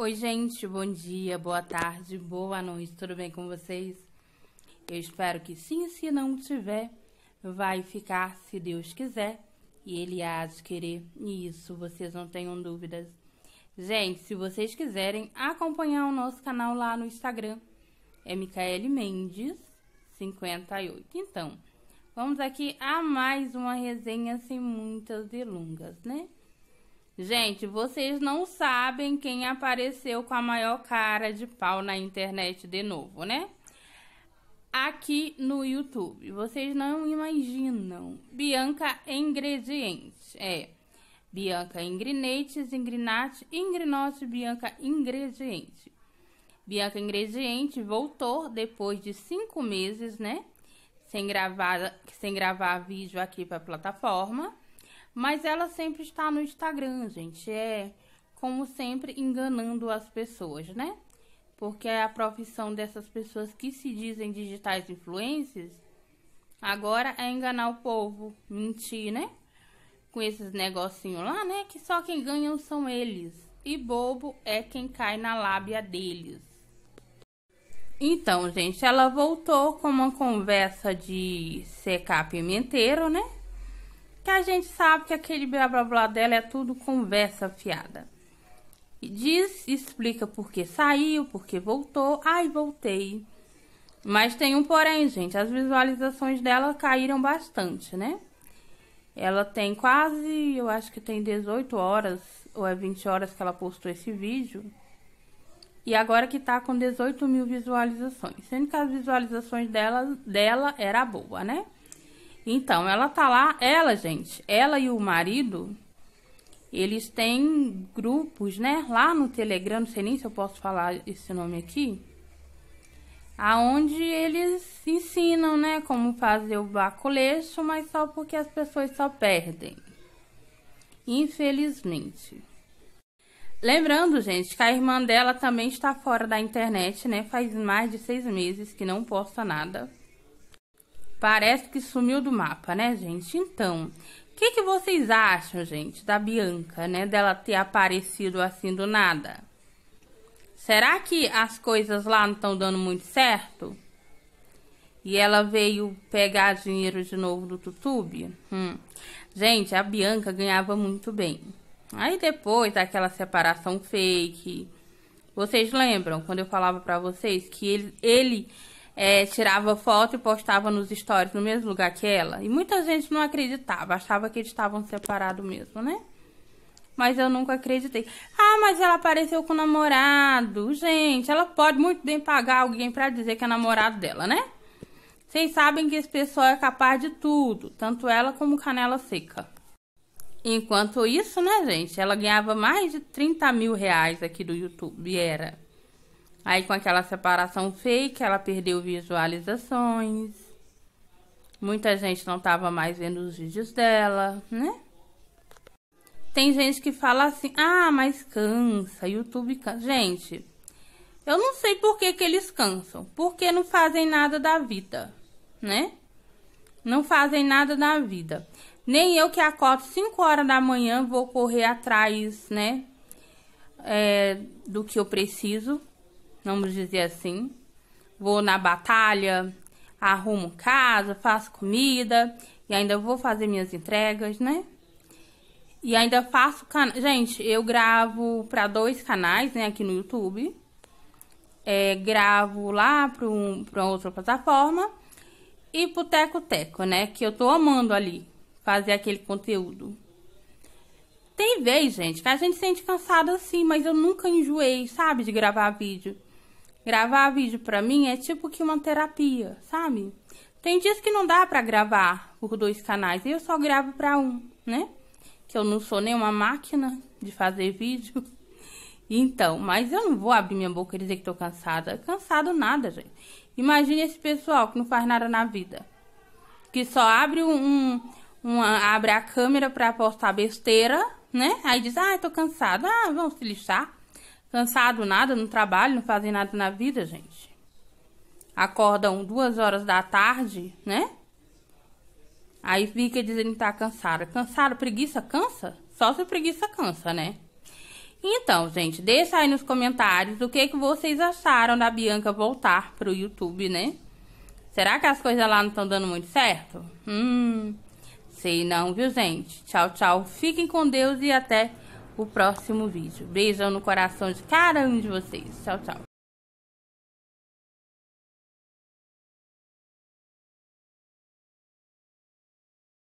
Oi, gente, bom dia, boa tarde, boa noite, tudo bem com vocês? Eu espero que sim, se não tiver, vai ficar se Deus quiser e Ele há de querer, e isso vocês não tenham dúvidas. Gente, se vocês quiserem acompanhar o nosso canal lá no Instagram, é Micaele Mendes 58. Então, vamos aqui a mais uma resenha sem muitas delongas, né? Gente, vocês não sabem quem apareceu com a maior cara de pau na internet de novo, né? Aqui no YouTube. Vocês não imaginam. Bianca Ingredientes. É. Bianca Ingrinetes, Ingrinate, Ingrinote, Bianca Ingrediente. Bianca Ingrediente voltou depois de cinco meses, né? Sem gravar, sem gravar vídeo aqui para a plataforma. Mas ela sempre está no Instagram, gente. É como sempre enganando as pessoas, né? Porque a profissão dessas pessoas que se dizem digitais influências agora é enganar o povo, mentir, né? Com esses negocinhos lá, né? Que só quem ganha são eles. E bobo é quem cai na lábia deles. Então, gente, ela voltou com uma conversa de secar pimenteiro, né? Que a gente sabe que aquele blá blá blá dela é tudo conversa fiada. E diz, explica por que saiu, por que voltou. Ai, voltei. Mas tem um porém, gente. As visualizações dela caíram bastante, né? Ela tem quase, eu acho que tem 18 horas ou é 20 horas que ela postou esse vídeo. E agora que tá com 18 mil visualizações. Sendo que as visualizações dela, dela era boa, né? Então, ela tá lá, ela, gente, ela e o marido, eles têm grupos, né? Lá no Telegram, não sei nem se eu posso falar esse nome aqui. Aonde eles ensinam, né? Como fazer o bacoleixo, mas só porque as pessoas só perdem. Infelizmente. Lembrando, gente, que a irmã dela também está fora da internet, né? Faz mais de seis meses que não posta nada. Parece que sumiu do mapa, né, gente? Então, o que, que vocês acham, gente, da Bianca, né? Dela ter aparecido assim do nada? Será que as coisas lá não estão dando muito certo? E ela veio pegar dinheiro de novo do YouTube? Hum. Gente, a Bianca ganhava muito bem. Aí depois daquela separação fake. Vocês lembram quando eu falava para vocês que ele, ele é, tirava foto e postava nos stories no mesmo lugar que ela. E muita gente não acreditava, achava que eles estavam separados mesmo, né? Mas eu nunca acreditei. Ah, mas ela apareceu com o namorado. Gente, ela pode muito bem pagar alguém para dizer que é namorado dela, né? Vocês sabem que esse pessoal é capaz de tudo, tanto ela como Canela Seca. Enquanto isso, né, gente, ela ganhava mais de 30 mil reais aqui do YouTube, e era Aí com aquela separação fake, ela perdeu visualizações. Muita gente não tava mais vendo os vídeos dela, né? Tem gente que fala assim: "Ah, mas cansa, YouTube cansa". Gente, eu não sei por que, que eles cansam. Porque não fazem nada da vida, né? Não fazem nada da vida. Nem eu que acordo 5 horas da manhã vou correr atrás, né? É, do que eu preciso vamos dizer assim. Vou na batalha, arrumo casa, faço comida e ainda vou fazer minhas entregas, né? E ainda faço can... gente, eu gravo para dois canais, né, aqui no YouTube. É, gravo lá para um, outra plataforma e pro Teco Teco, né, que eu tô amando ali fazer aquele conteúdo. Tem vez, gente, que a gente sente cansado assim, mas eu nunca enjoei, sabe, de gravar vídeo. Gravar vídeo para mim é tipo que uma terapia, sabe? Tem dias que não dá para gravar por dois canais, eu só gravo para um, né? Que eu não sou nenhuma máquina de fazer vídeo. Então, mas eu não vou abrir minha boca e dizer que tô cansada. Cansado nada, gente. Imagine esse pessoal que não faz nada na vida. Que só abre um, um abre a câmera para postar besteira, né? Aí diz: "Ah, tô cansada. Ah, vamos se lixar". Cansado nada no trabalho, não fazem nada na vida, gente. Acordam duas horas da tarde, né? Aí fica dizendo que tá cansado cansado preguiça cansa? Só se preguiça cansa, né? Então, gente, deixa aí nos comentários o que, que vocês acharam da Bianca voltar pro YouTube, né? Será que as coisas lá não estão dando muito certo? Hum, sei não, viu, gente? Tchau, tchau. Fiquem com Deus e até o próximo vídeo. Beijão no coração de cada um de vocês. Tchau, tchau.